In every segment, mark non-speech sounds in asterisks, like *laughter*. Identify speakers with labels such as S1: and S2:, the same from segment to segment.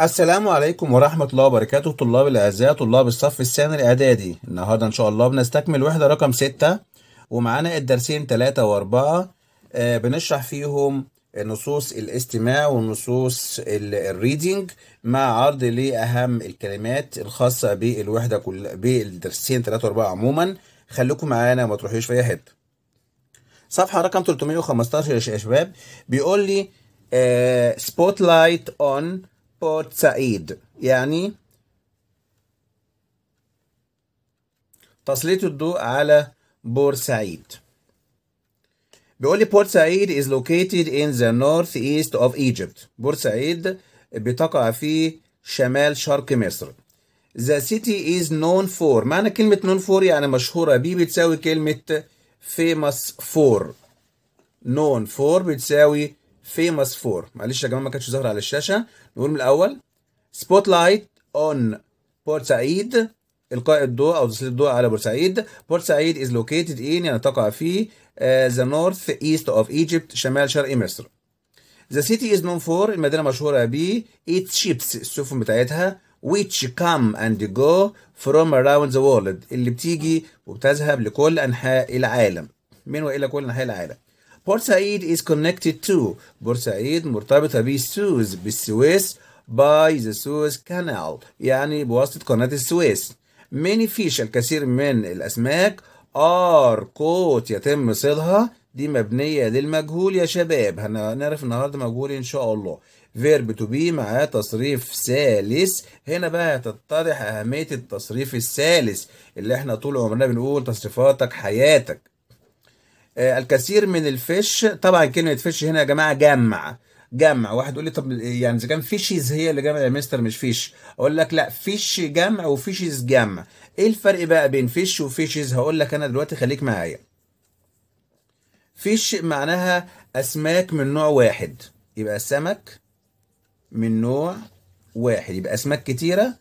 S1: السلام عليكم ورحمة الله وبركاته طلاب الأعزاء طلاب الصف الثاني الإعدادي النهاردة إن شاء الله بنستكمل وحدة رقم ستة ومعانا الدرسين تلاتة وأربعة آه، بنشرح فيهم نصوص الاستماع ونصوص الريدنج مع عرض لأهم الكلمات الخاصة بالوحدة كل بالدرسين تلاتة وأربعة عموما خليكم معانا وما تروحوش في أي حتة صفحة رقم 315 يا شباب بيقول لي سبوت لايت اون بورت سعيد يعني تسليط الضوء على بورسعيد بيقول لي بورسعيد is located in the northeast of Egypt بورسعيد بتقع في شمال شرق مصر The city is known for معنى كلمة known for يعني مشهورة بي بتساوي كلمة famous for known for بتساوي famous for معلش يا جماعه ما كانتش ظاهره على الشاشه نقول من الاول سبوت لايت اون بورسعيد القاء الضوء او تسليط الضوء على بورسعيد بورسعيد از لوكيتد ان يعني تقع في ذا نورث ايست اوف ايجيبت شمال شرق مصر ذا سيتي از نون فور المدينه مشهوره ب its شيبس السفن بتاعتها which come and go from around the world اللي بتيجي وبتذهب لكل انحاء العالم من والى كل انحاء العالم بورسعيد is connected to بورسعيد مرتبطة بالسويس بالسويس by the Suez Canal يعني بواسطة قناة السويس many fish الكثير من الأسماك are caught يتم صيدها دي مبنية للمجهول يا شباب هنعرف النهاردة مجهول إن شاء الله فيرب تو بي معاه تصريف ثالث هنا بقى هتتضح أهمية التصريف الثالث اللي احنا طول عمرنا بنقول تصريفاتك حياتك آه، الكثير من الفيش طبعا كلمه فيش هنا يا جماعه جمع جمع واحد يقول لي طب يعني اذا كان فيشيز هي اللي جمع يا مستر مش فيش اقول لك لا فيش جمع وفيشيز جمع ايه الفرق بقى بين فيش وفيشيز هقول لك انا دلوقتي خليك معايا فيش معناها اسماك من نوع واحد يبقى سمك من نوع واحد يبقى اسماك كتيره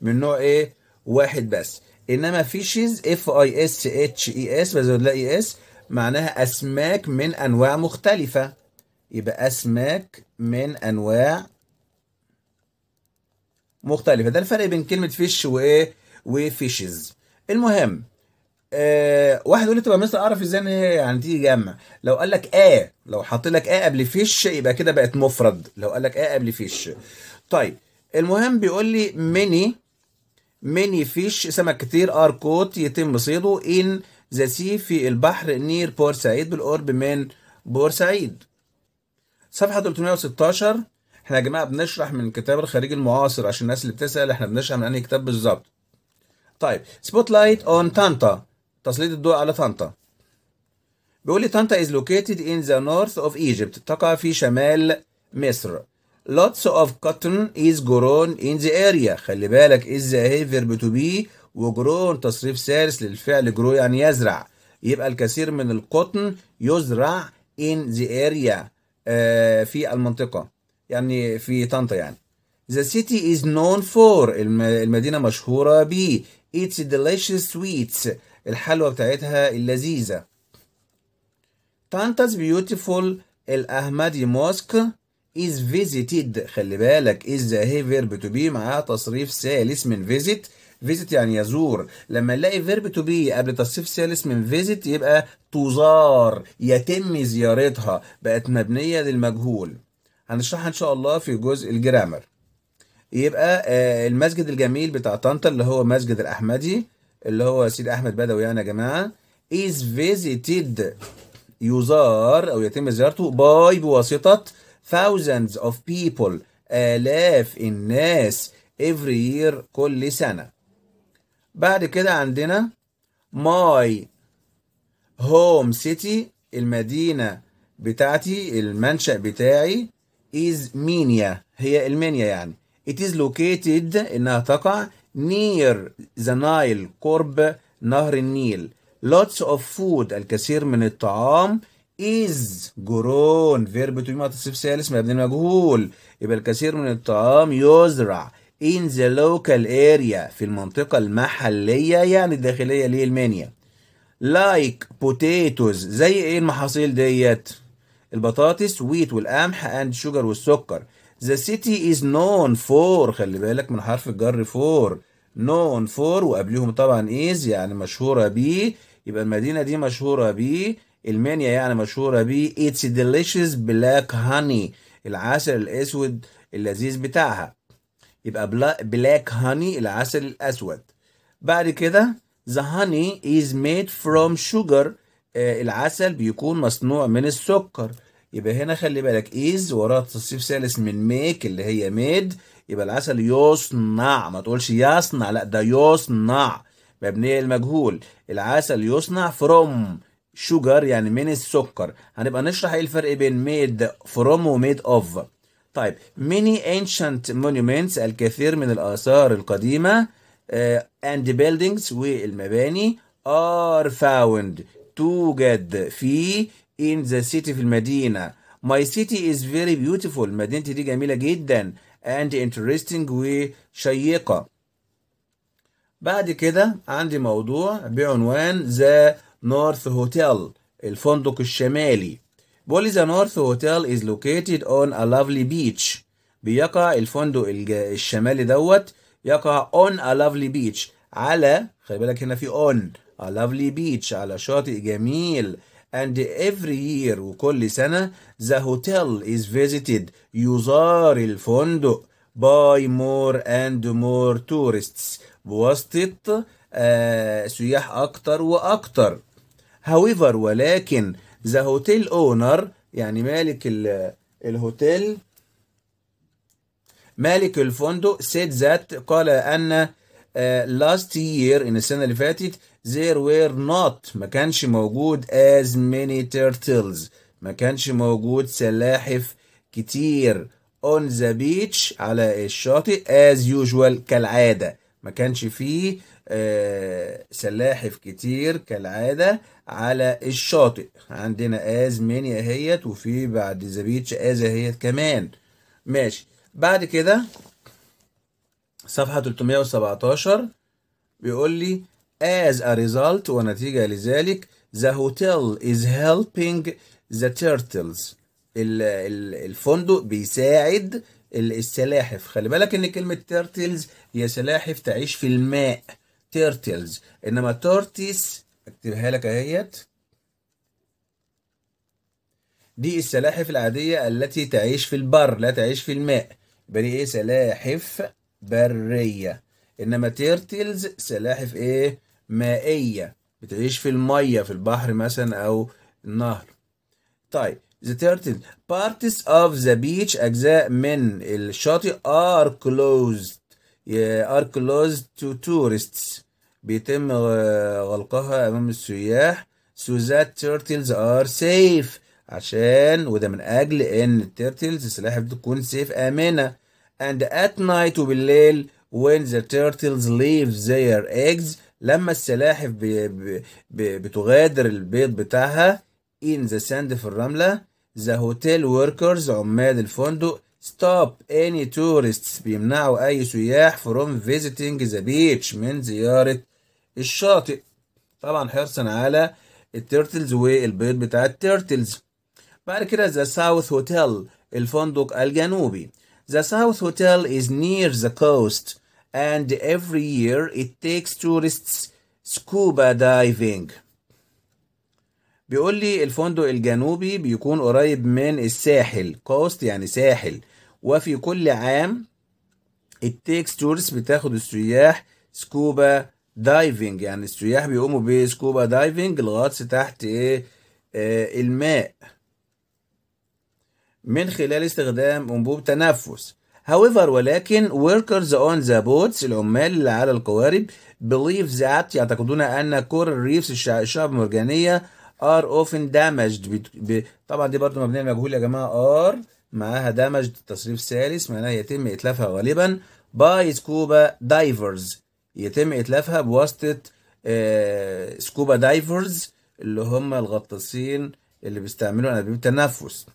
S1: من نوع ايه واحد بس انما فيشيز e اف اي اس اتش اي اس بزود لا اي اس معناها أسماك من أنواع مختلفة يبقى أسماك من أنواع مختلفة ده الفرق بين كلمة فيش وإيه وفيشز المهم آه واحد يقول لي تبقى مثلا اعرف ازاي ان هي يعني تيجي جمع لو قال لك اه لو حط لك اه قبل فيش يبقى كده بقت مفرد لو قال لك اه قبل فيش طيب المهم بيقول لي ميني ميني فيش سمك كتير ار كوت يتم صيده ان ذاتي في البحر نير بورسعيد بالقرب من بورسعيد صفحة 316 احنا يا جماعة بنشرح من كتاب الخريج المعاصر عشان الناس اللي بتسأل احنا بنشرح من انهي كتاب بالظبط طيب سبوت لايت اون طنطا تسليط الضوء على طنطا بيقول لي طنطا is located in the north of Egypt تقع في شمال مصر lots of cotton is grown in the area خلي بالك is the verb to be وجرو تصريف ثالث للفعل جرو يعني يزرع يبقى الكثير من القطن يزرع in the area آه، في المنطقة يعني في طنطا يعني The city is known for المدينة مشهورة ب It's delicious sweets الحلوى بتاعتها اللذيذة Tanta's beautiful الأحمدي موسك is visited خلي بالك is the heavier to be معاها تصريف ثالث من visit فيزيت يعني يزور لما نلاقي فيرب تو بي قبل تصريف ثالث من فيزيت يبقى تزار يتم زيارتها بقت مبنيه للمجهول هنشرحها ان شاء الله في جزء الجرامر يبقى آه، المسجد الجميل بتاع طنطا اللي هو مسجد الاحمدي اللي هو سيد احمد بدوي يعني يا جماعه is visited يزار او يتم زيارته باي بواسطه thousands of people آلاف الناس every year كل سنة بعد كده عندنا ماي هوم سيتي المدينة بتاعتي المنشأ بتاعي is مينيا هي المنيا يعني it is located انها تقع near the Nile قرب نهر النيل lots of food الكثير من الطعام is جرون verb to be تصريف ثالث مبني مجهول يبقى الكثير من الطعام يزرع in the local area في المنطقة المحلية يعني الداخلية للمنيا like potatoes زي ايه المحاصيل ديت البطاطس wheat والقمح and sugar والسكر the city is known for خلي بالك من حرف الجر for known for وقبلهم طبعا is يعني مشهورة ب يبقى المدينة دي مشهورة ب المنيا يعني مشهورة ب it's delicious black honey العسل الأسود اللذيذ بتاعها يبقى بلاك هاني العسل الأسود بعد كده the honey is made from sugar آه العسل بيكون مصنوع من السكر يبقى هنا خلي بالك is وراها تصريف ثالث من make اللي هي made يبقى العسل يصنع ما تقولش يصنع لا ده يصنع مبنية المجهول العسل يصنع from شوجر يعني من السكر هنبقى نشرح ايه الفرق بين made from و made of طيب many ancient monuments الكثير من الآثار القديمة uh, and buildings والمباني are found توجد في in the city في المدينة my city is very beautiful مدينتي دي جميلة جدا and interesting وشيقة بعد كده عندي موضوع بعنوان the North Hotel الفندق الشمالي بوليزا نورث هوتيل is located on a lovely beach بيقع الفندق الشمالي دوت يقع on a lovely beach على خلي بالك هنا في on a lovely beach على شاطئ جميل and every year وكل سنة the hotel is visited يزار الفندق by more and more tourists بواسطة آه سياح أكتر وأكتر however ولكن ذا هوتيل اونر يعني مالك الهوتيل مالك الفندق said that قال أن آه، last year إن السنة اللي فاتت there were not ما كانش موجود as many turtles ما كانش موجود سلاحف كتير on the beach على الشاطئ as usual كالعادة ما كانش فيه آه، سلاحف كتير كالعادة على الشاطئ عندنا از ماني اهيت وفي بعد ذا بيتش از اهيت كمان ماشي بعد كده صفحة 317 بيقول لي as a result ونتيجة لذلك the hotel is helping the turtles الفندق بيساعد السلاحف خلي بالك ان كلمة turtles هي سلاحف تعيش في الماء turtles انما tortoise اكتبها لك اهيت دي السلاحف العادية التي تعيش في البر لا تعيش في الماء يبقى دي ايه سلاحف برية انما تيرتلز سلاحف ايه مائية بتعيش في المية في البحر مثلا او النهر طيب The turtles parts of the beach أجزاء من الشاطئ are closed yeah, are closed to tourists بيتم غلقها أمام السياح so that turtles are safe عشان وده من أجل إن التيرتلز السلاحف تكون سيف آمنة and at night وبالليل when the turtles leave their eggs لما السلاحف بي بي بتغادر البيض بتاعها in the sand في الرملة the hotel workers عمال الفندق stop any tourists بيمنعوا أي سياح from visiting the beach من زيارة الشاطئ طبعا حرصا على التيرتلز والبيض بتاع التيرتلز بعد كده the south hotel الفندق الجنوبي The South Hotel is near the coast and every year it takes tourists scuba diving بيقول لي الفندق الجنوبي بيكون قريب من الساحل كوست يعني ساحل وفي كل عام التيكس تورس بتاخد السياح سكوبا دايفنج يعني السياح بيقوموا بسكوبا دايفنج الغطس تحت ايه آه الماء من خلال استخدام انبوب تنفس however ولكن workers on the boats العمال اللي على القوارب believe that يعتقدون ان كور الريفز الشعب المرجانيه are often damaged طبعا دي برضو مبنيه مجهول يا جماعه ار معاها damaged تصريف ثالث معناها يتم اتلافها غالبا باي سكوبا دايفرز يتم اتلافها بواسطه آه سكوبا دايفرز اللي هم الغطاسين اللي بيستعملوا انابيب التنفس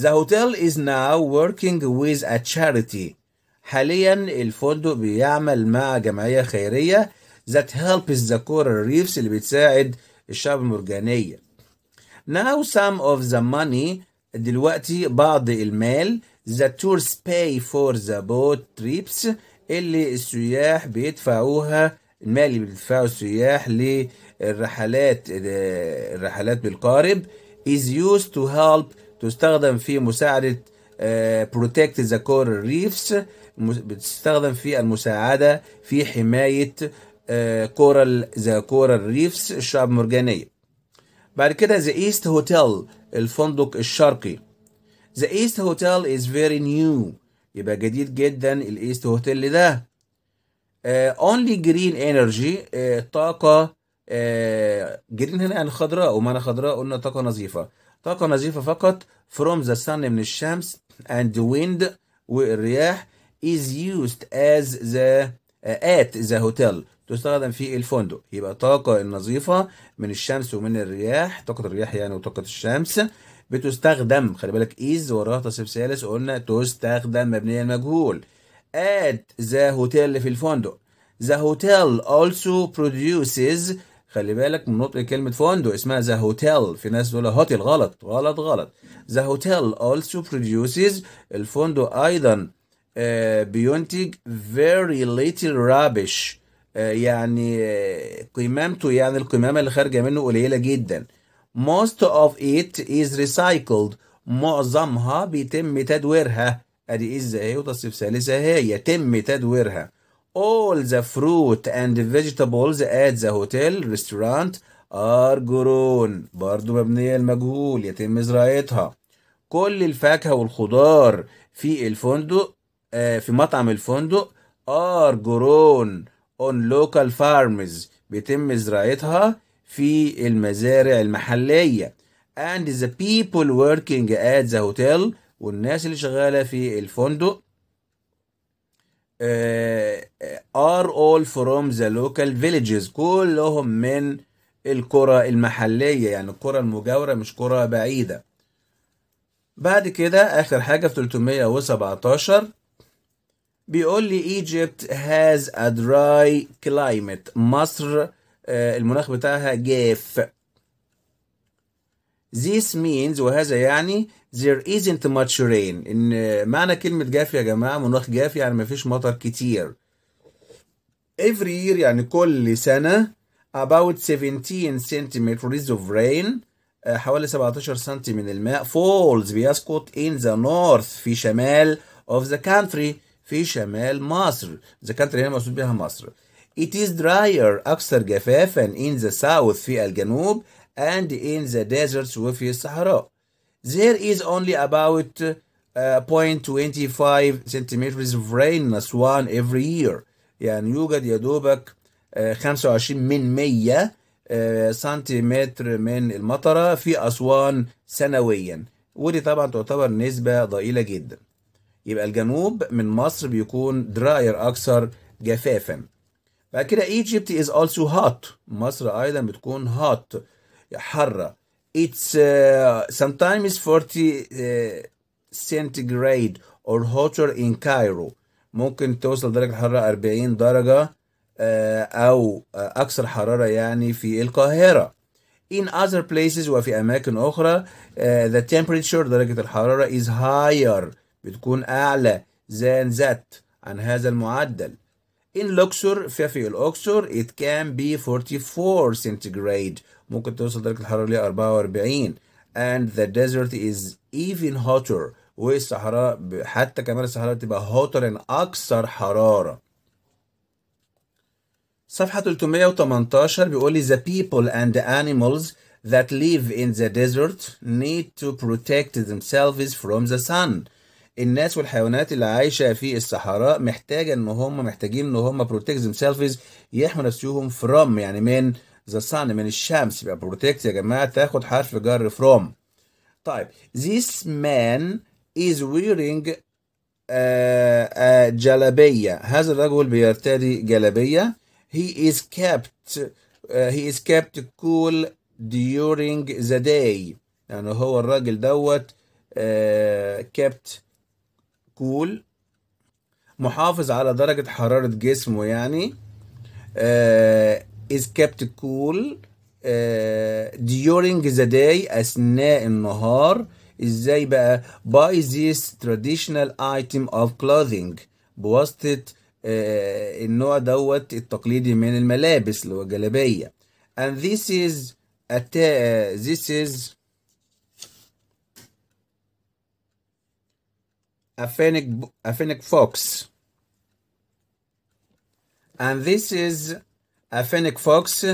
S1: The hotel is now working with a charity. حاليا الفندق بيعمل مع جمعية خيرية that helps the coral reefs اللي بتساعد الشعب المرجانية. Now some of the money دلوقتي بعض المال the tours pay for the boat trips اللي السياح بيدفعوها المال اللي بيدفعه السياح للرحلات الرحلات بالقارب is used to help تستخدم في مساعدة uh, protect the coral reefs بتستخدم في المساعدة في حماية آه، coral the coral reefs الشعب المرجانية بعد كده ذا ايست هوتيل الفندق الشرقي ذا ايست هوتيل از فيري نيو يبقى جديد جدا الايست هوتيل ده اونلي جرين انرجي طاقه جرين آه، uh, هنا يعني خضراء ومعنى خضراء قلنا طاقه نظيفه طاقه نظيفه فقط from the sun من الشمس and wind والرياح is used as the at the hotel تستخدم في الفندق يبقى الطاقة النظيفة من الشمس ومن الرياح طاقة الرياح يعني وطاقة الشمس بتستخدم خلي بالك إيز وراها تصريف ثالث قلنا تستخدم مبنية المجهول at the hotel في الفندق the hotel also produces خلي بالك من نطق كلمة فندق اسمها the hotel في ناس دول هوتيل غلط غلط غلط the hotel also produces الفندق أيضا بينتج آه، very little rubbish آه، يعني آه، قمامته يعني القمامة اللي خارجة منه قليلة جدا most of it is recycled معظمها بيتم تدويرها ادي ايه اهي وتصريف ثالثة اهي يتم تدويرها all the fruit and vegetables at the hotel restaurant are grown برضو مبنية المجهول يتم زراعتها كل الفاكهة والخضار في الفندق آه، في مطعم الفندق ار جرون اون لوكال فارمز بيتم زراعتها في المزارع المحلية and the people working at the hotel والناس اللي شغالة في الفندق آه، آه، are all from the local villages كلهم من القرى المحلية يعني القرى المجاورة مش قرى بعيدة بعد كده آخر حاجة في 317 بيقول لي Egypt has a dry climate مصر آه، المناخ بتاعها جاف This means وهذا يعني there isn't much rain إن آه، معنى كلمة جاف يا جماعة مناخ جاف يعني مفيش مطر كتير Every year يعني كل سنة about 17 centimeters of rain آه، حوالي 17 سنتي من الماء falls بيسقط in the north في شمال of the country في شمال مصر إذا كانت هنا مقصود بها مصر It is drier أكثر جفافا in the south في الجنوب and in the deserts وفي الصحراء. There is only about uh, 0.25 centimeters of rain in Aswan every year. يعني يوجد يا دوبك uh, 25 من 100 uh, سنتيمتر من المطرة في أسوان سنويا ودي طبعا تعتبر نسبة ضئيلة جدا. يبقى الجنوب من مصر بيكون دراير اكثر جفافا بعد كده ايجيبت از also هات مصر ايضا بتكون هات حاره it's uh, sometimes 40 uh, centigrade or hotter in Cairo ممكن توصل درجة الحرارة 40 درجة uh, أو uh, أكثر حرارة يعني في القاهرة in other places وفي أماكن أخرى uh, the temperature درجة الحرارة is higher بتكون أعلى زان that عن هذا المعدل in Luxor في الأكسور it can be 44 centigrade ممكن توصل درجة الحرارة ل 44 and the desert is even hotter والصحراء حتى كمان الصحراء تبقى hotter and أكثر حرارة صفحة 318 بيقول لي the people and the animals that live in the desert need to protect themselves from the sun الناس والحيوانات اللي عايشه في الصحراء محتاجه ان هم محتاجين ان هم بروتكت سيلفز يحموا نفسهم فروم يعني من ذا sun من الشمس يبقى بروتكت يا جماعه تاخد حرف جر فروم طيب this man is wearing جلابيه هذا الرجل بيرتدي جلابيه he is kept uh, he is kept cool during the day يعني هو الراجل دوت uh, kept كول محافظ على درجة حرارة جسمه يعني uh, is kept cool uh, during the day أثناء النهار ازاي بقى by this traditional item of clothing بواسطة uh, النوع دوت التقليدي من الملابس اللي هو الجلابية and this is a this is Afenic, Afenic fox. And this is Aphenic fox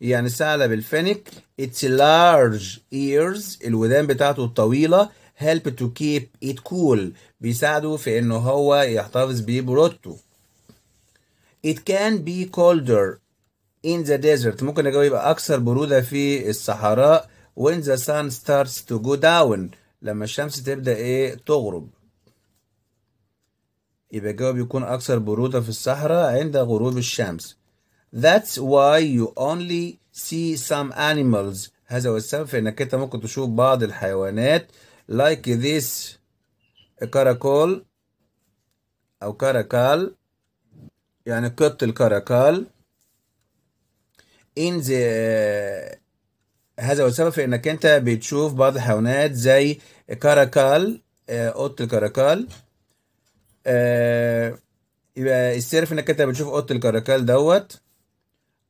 S1: يعني ثعلب الفينك its large ears الودان بتاعته الطويلة help to keep it cool بيساعده في إنه هو يحتفظ ببرودته. It can be colder in the desert ممكن الجو يبقى أكثر برودة في الصحراء when the sun starts to go down لما الشمس تبدأ إيه تغرب. يبقى الجو بيكون أكثر برودة في الصحراء عند غروب الشمس. That's why you only see some animals. هذا هو السبب في إنك أنت ممكن تشوف بعض الحيوانات like this كراكول أو كراكال يعني قط الكاراكال in the آه، هذا هو السبب في إنك أنت بتشوف بعض الحيوانات زي كراكال آه، قط الكاراكال آه يبقى السر في انك انت بتشوف اوضه الكراكال دوت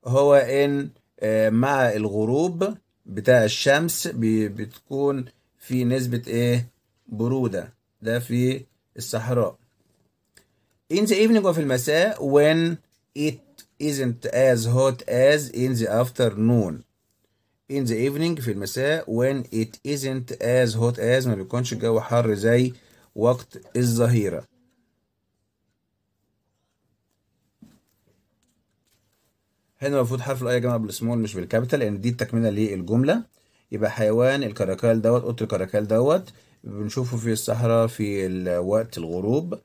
S1: هو ان آه مع الغروب بتاع الشمس بتكون في نسبه ايه بروده ده في الصحراء in the evening وفي المساء when it isn't as hot as in the afternoon in the evening في المساء when it isn't as hot as ما بيكونش الجو حر زي وقت الظهيره هنا المفروض حرف الاي يا جماعه بالسمول مش بالكابيتال لان يعني دي التكمله للجمله يبقى حيوان الكراكال دوت قط الكراكال دوت بنشوفه في الصحراء في وقت الغروب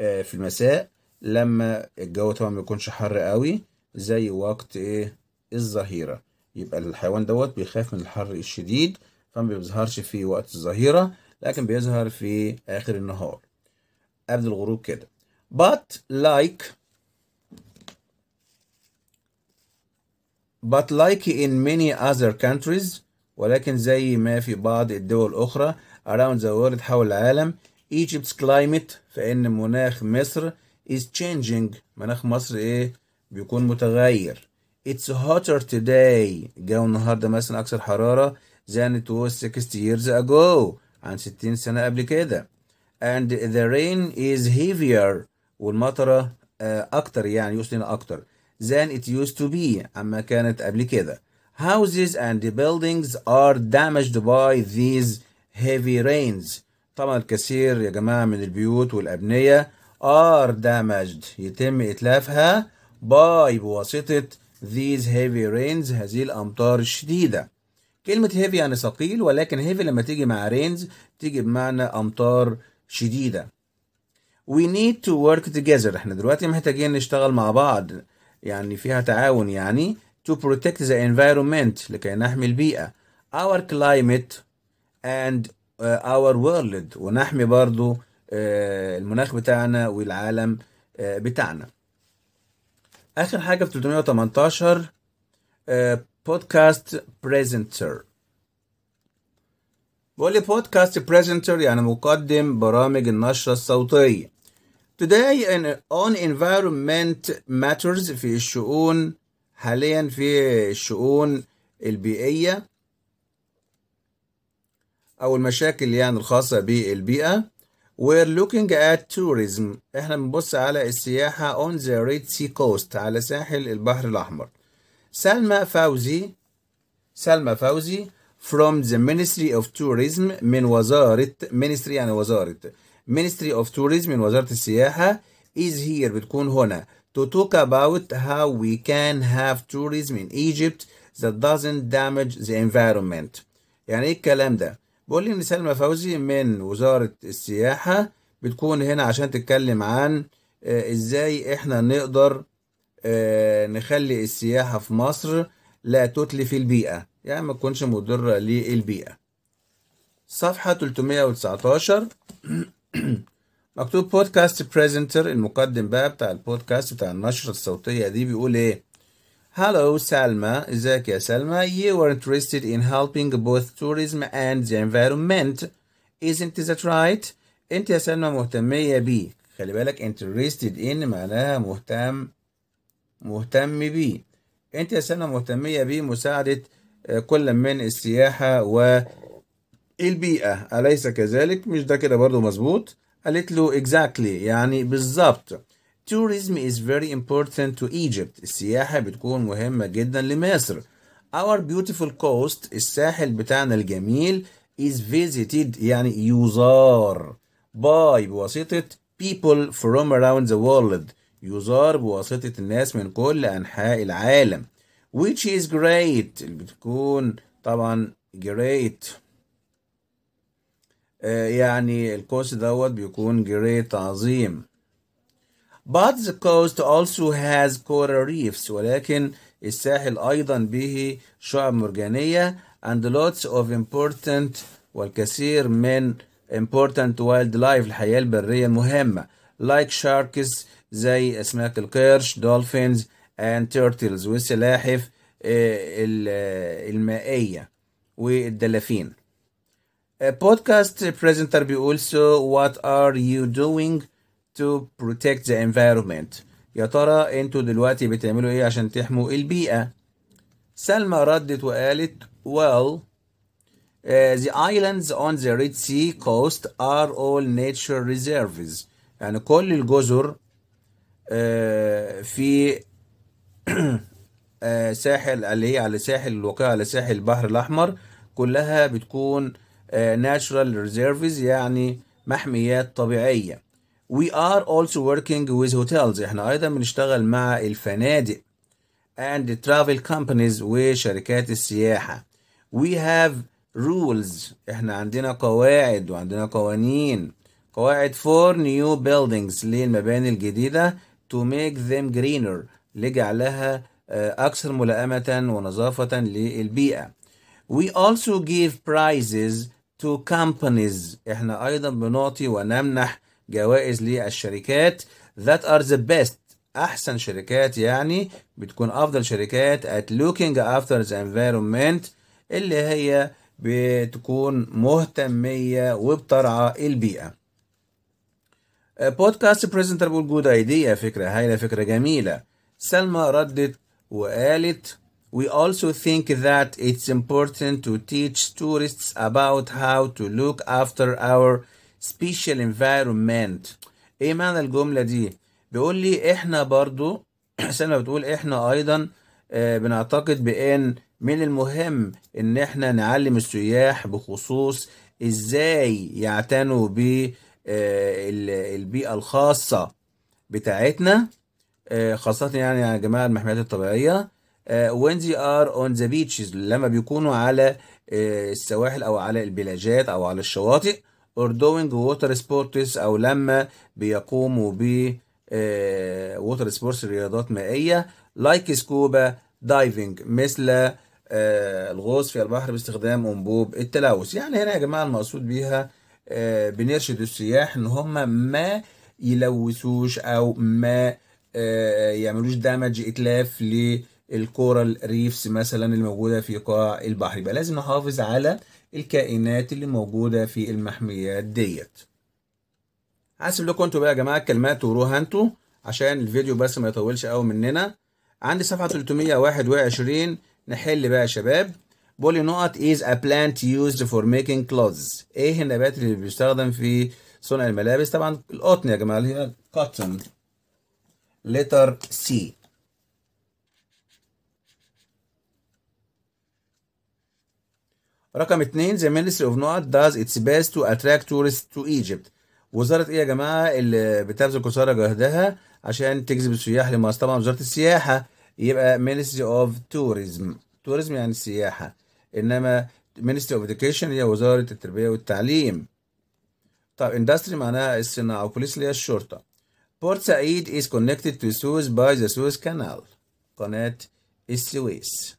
S1: آه، في المساء لما الجو طبعا ما يكونش حر قوي زي وقت ايه الظهيره يبقى الحيوان دوت بيخاف من الحر الشديد فما بيظهرش في وقت الظهيره لكن بيظهر في اخر النهار قبل الغروب كده but like but like in many other countries ولكن زي ما في بعض الدول الأخرى around the world حول العالم Egypt's climate فإن مناخ مصر is changing مناخ مصر إيه بيكون متغير It's hotter today جو النهاردة مثلا أكثر حرارة than it was 60 years ago عن 60 سنة قبل كده and the rain is heavier والمطرة آه، أكتر يعني يوصلنا أكتر than it used to be عما كانت قبل كده houses and buildings are damaged by these heavy rains طبعا الكثير يا جماعة من البيوت والأبنية are damaged يتم إتلافها by بواسطة these heavy rains هذه الأمطار الشديدة كلمة heavy يعني ثقيل ولكن heavy لما تيجي مع rains تيجي بمعنى أمطار شديدة we need to work together احنا دلوقتي محتاجين نشتغل مع بعض يعني فيها تعاون يعني to protect the environment لكي نحمي البيئة our climate and uh, our world ونحمي برضو uh, المناخ بتاعنا والعالم uh, بتاعنا آخر حاجة في 318 بودكاست بريزنتر بقول لي بودكاست بريزنتر يعني مقدم برامج النشرة الصوتية Today on environment matters في الشؤون حاليا في الشؤون البيئية أو المشاكل يعني الخاصة بالبيئة We're looking at tourism احنا بنبص على السياحة on the Red Sea Coast على ساحل البحر الأحمر سلمى فوزي سلمى فوزي from the Ministry of Tourism من وزارة Ministry يعني وزارة Ministry of Tourism من وزارة السياحة is here بتكون هنا to talk about how we can have tourism in Egypt that doesn't damage the environment يعني ايه الكلام ده بقول لي ان سلمى فوزي من وزارة السياحة بتكون هنا عشان تتكلم عن آه، ازاي احنا نقدر آه، نخلي السياحة في مصر لا تتلف البيئة يعني ما تكونش مضرة للبيئة صفحة 319 *clears throat* *clears throat* مكتوب بودكاست بريزنتر المقدم بقى بتاع البودكاست بتاع النشرة الصوتية دي بيقول ايه هالو سالما ازيك يا سلمى You were interested in helping both tourism and the environment Isn't that right? انت يا سلمى مهتمية بيه خلي بالك interested in معناها مهتم مهتم بيه انت يا سلمى مهتمية بمساعدة آه، كل من السياحة و البيئة أليس كذلك مش ده كده برضو مظبوط قالت له exactly يعني بالظبط tourism is very important to Egypt السياحة بتكون مهمة جدا لمصر our beautiful coast الساحل بتاعنا الجميل is visited يعني يزار by بواسطة people from around the world يزار بواسطة الناس من كل أنحاء العالم which is great بتكون طبعا great آه، يعني القوس دوت بيكون جريت عظيم But the coast also has coral reefs ولكن الساحل أيضا به شعب مرجانية and lots of important والكثير من important wildlife الحياة البرية المهمة like sharks زي أسماك القرش dolphins and turtles والسلاحف آه، آه، المائية والدلافين podcast presenter بيقول also what are you doing to protect the environment يا ترى انتوا دلوقتي بتعملوا ايه عشان تحموا البيئة سلمى ردت وقالت well Uh, the islands on the Red Sea coast are all nature reserves يعني كل الجزر uh, في *coughs* uh, ساحل اللي هي على ساحل الواقع على ساحل البحر الأحمر كلها بتكون آه، natural reserves يعني محميات طبيعية We are also working with hotels احنا ايضا بنشتغل مع الفنادق and travel companies وشركات السياحة We have rules احنا عندنا قواعد وعندنا قوانين قواعد for new buildings للمباني الجديدة to make them greener لجعلها آه، أكثر ملائمة ونظافة للبيئة. We also give prizes to companies احنا ايضا بنعطي ونمنح جوائز للشركات that are the best احسن شركات يعني بتكون افضل شركات at looking after the environment اللي هي بتكون مهتمية وبترعى البيئة بودكاست بريزنتر بول جود ايديا فكرة هايلة فكرة جميلة سلمى ردت وقالت We also think that it's important to teach tourists about how to look after our special environment. ايه معنى الجملة دي؟ بيقول لي احنا برضو سلمى *clears throat* بتقول احنا ايضا آه، بنعتقد بان من المهم ان احنا نعلم السياح بخصوص ازاي يعتنوا بالبيئة آه، الخاصة بتاعتنا آه، خاصة يعني يا جماعة المحميات الطبيعية آه، when they are on the beaches لما بيكونوا على آه، السواحل او على البلاجات او على الشواطئ or doing water sports او لما بيقوموا ب آه، water sports رياضات مائيه like scuba diving مثل الغوص في البحر باستخدام انبوب التلوث يعني هنا يا جماعه المقصود بيها بنرشد السياح ان هم ما يلوثوش او ما يعملوش دامج اتلاف ل الكورال ريفس مثلا الموجودة في قاع البحر يبقى لازم نحافظ على الكائنات اللي موجودة في المحميات ديت هسيب لكم انتوا بقى يا جماعة الكلمات وروها انتوا عشان الفيديو بس ما يطولش قوي مننا عندي صفحة 321 نحل بقى يا شباب بولي نقط is a plant used for making clothes ايه النبات اللي بيستخدم في صنع الملابس طبعا القطن يا جماعة اللي هي cotton letter C رقم اثنين the ministry of not does its best to attract tourists to Egypt وزارة ايه يا جماعة اللي بتبذل قصارى جهدها عشان تجذب السياح لمصر طبعا وزارة السياحة يبقى ministry of tourism tourism يعني السياحة انما ministry of education هي وزارة التربية والتعليم طب industry معناها الصناعة وبوليس اللي هي الشرطة Port Said is connected to Suez by the Suez Canal قناة السويس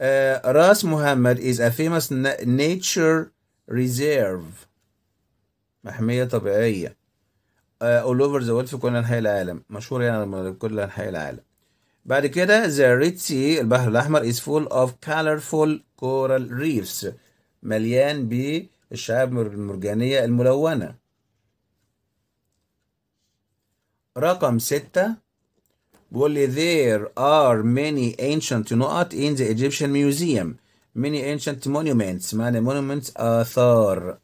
S1: Uh, Ras Muhammad is a famous na nature reserve محمية طبيعية uh, all over the world في كل أنحاء العالم مشهور يعني كل أنحاء العالم بعد كده the Red Sea البحر الأحمر is full of colorful coral reefs مليان بالشعاب المرجانية الملونة رقم ستة بيقول there are many ancient نقط in the Egyptian museum many ancient monuments معنى monuments آثار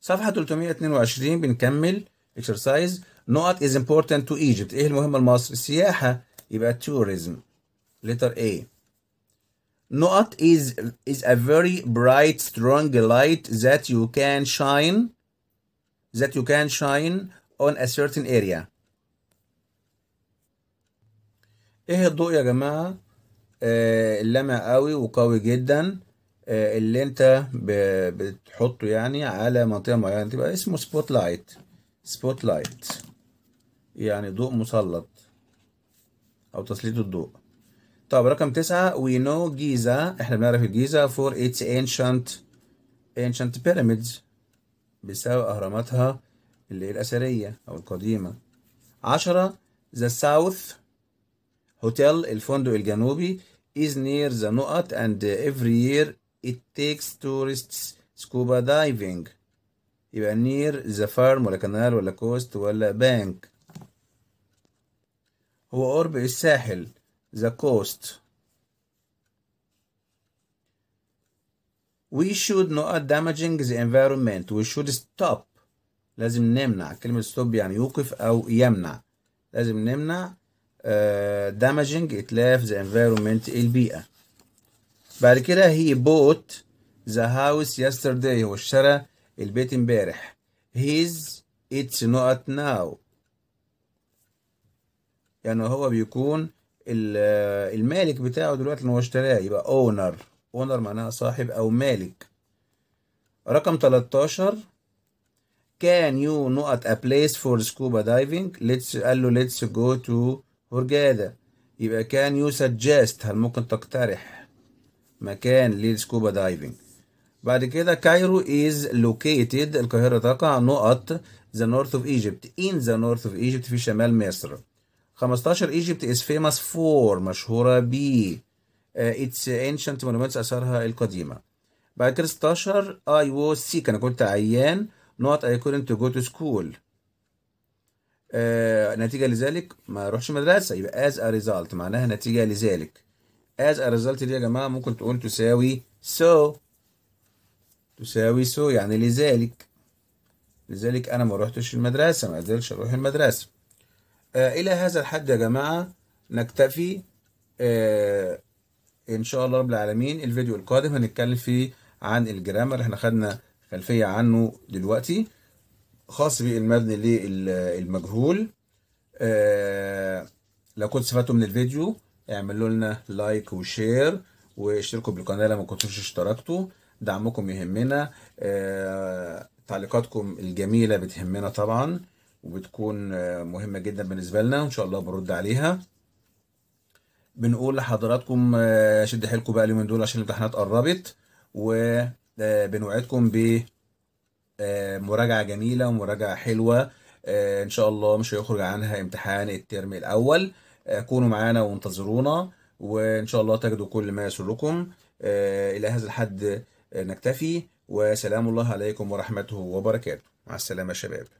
S1: صفحة 322 بنكمل exercise نقط is important to Egypt ايه المهمة لمصر؟ السياحة يبقى tourism letter A نقط is is a very bright strong light that you can shine that you can shine on a certain area ايه الضوء يا جماعة آه اللمع قوي وقوي جدا آه اللي انت بتحطه يعني على منطقة معينة تبقى اسمه سبوت لايت سبوت لايت يعني ضوء مسلط او تسليط الضوء طب رقم تسعة وي نو جيزا احنا بنعرف الجيزة فور اتس ancient ancient pyramids بسبب اهراماتها اللي هي الاثرية او القديمة عشرة ذا ساوث هوتيل الفندق الجنوبي is near the نقط and every year it takes tourists scuba diving يبقى near the farm ولا canal ولا coast ولا bank هو قرب الساحل the coast we should not damaging the environment we should stop لازم نمنع كلمة stop يعني يوقف أو يمنع لازم نمنع damaging it left the environment البيئة بعد كده he bought the house yesterday هو اشترى البيت امبارح his it's not now يعني هو بيكون المالك بتاعه دلوقتي اللي هو اشتراه يبقى owner owner معناها صاحب او مالك رقم 13 can you not a place for scuba diving let's قال له let's go to هرجادة يبقى كان يو سجست هل ممكن تقترح مكان للسكوبا دايفنج بعد كده كايرو از لوكيتد القاهرة تقع نقط ذا نورث اوف ايجيبت ان ذا نورث اوف ايجيبت في شمال مصر 15 ايجيبت از فيمس فور مشهورة ب اتس انشنت مونومنتس اثارها القديمة بعد كده 16 اي وو سيك انا كنت عيان نقط اي كودنت جو تو سكول آه، نتيجة لذلك ما اروحش مدرسة يبقى as a result معناها نتيجة لذلك as a result دي يا جماعة ممكن تقول تساوي so تساوي so يعني لذلك لذلك أنا ما روحتش المدرسة ما قدرتش أروح المدرسة آه إلى هذا الحد يا جماعة نكتفي آه إن شاء الله رب العالمين الفيديو القادم هنتكلم فيه عن الجرامر احنا خدنا خلفية عنه دلوقتي خاص بالمبني للمجهول آه، لو كنت استفدتوا من الفيديو اعملوا لنا لايك وشير واشتركوا بالقناه لو ما كنتوش اشتركتوا دعمكم يهمنا آه، تعليقاتكم الجميله بتهمنا طبعا وبتكون آه، مهمه جدا بالنسبه لنا وان شاء الله برد عليها بنقول لحضراتكم شد حيلكم بقى اليومين دول عشان الامتحانات قربت وبنوعدكم ب آه، مراجعه جميله ومراجعه حلوه آه، ان شاء الله مش هيخرج عنها امتحان الترم الاول آه، كونوا معانا وانتظرونا وان شاء الله تجدوا كل ما يسركم الى هذا الحد نكتفي وسلام الله عليكم ورحمته وبركاته مع السلامه يا شباب